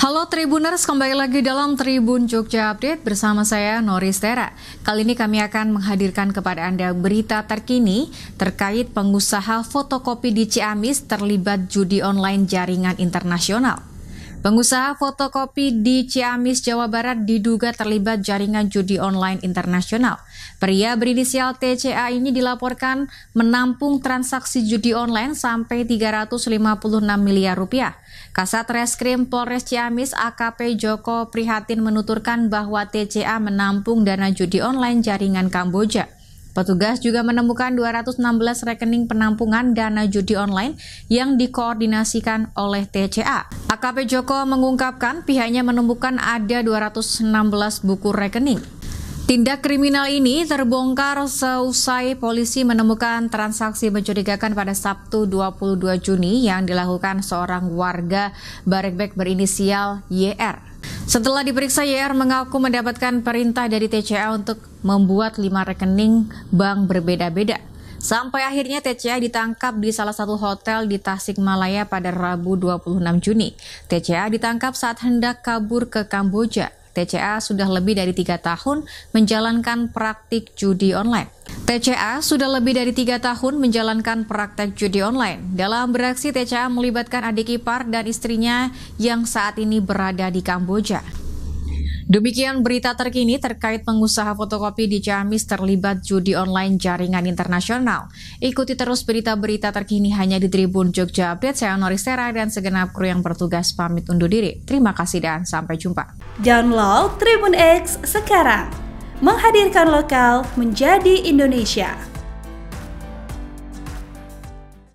Halo Tribuners, kembali lagi dalam Tribun Jogja Update bersama saya Noris Tera. Kali ini kami akan menghadirkan kepada Anda berita terkini terkait pengusaha fotokopi di Ciamis terlibat judi online jaringan internasional. Pengusaha fotokopi di Ciamis, Jawa Barat diduga terlibat jaringan judi online internasional. Pria berinisial TCA ini dilaporkan menampung transaksi judi online sampai 356 miliar rupiah. Kasat Reskrim Polres Ciamis AKP Joko Prihatin menuturkan bahwa TCA menampung dana judi online jaringan Kamboja. Petugas juga menemukan 216 rekening penampungan dana judi online yang dikoordinasikan oleh TCA. AKP Joko mengungkapkan pihaknya menemukan ada 216 buku rekening. Tindak kriminal ini terbongkar seusai polisi menemukan transaksi mencurigakan pada Sabtu 22 Juni yang dilakukan seorang warga Barekbek berinisial YR. Setelah diperiksa, YR mengaku mendapatkan perintah dari TCA untuk membuat lima rekening bank berbeda-beda. Sampai akhirnya TCA ditangkap di salah satu hotel di Tasikmalaya pada Rabu 26 Juni. TCA ditangkap saat hendak kabur ke Kamboja. TCA sudah lebih dari tiga tahun menjalankan praktik judi online. TCA sudah lebih dari tiga tahun menjalankan praktek judi online. Dalam beraksi, TCA melibatkan adik ipar dan istrinya yang saat ini berada di Kamboja. Demikian berita terkini terkait pengusaha fotokopi di Ciamis terlibat judi online jaringan internasional. Ikuti terus berita-berita terkini hanya di Tribun Jogja Update. Saya Sera dan segenap kru yang bertugas pamit undur diri. Terima kasih dan sampai jumpa. Download Tribun X sekarang. Menghadirkan lokal menjadi Indonesia.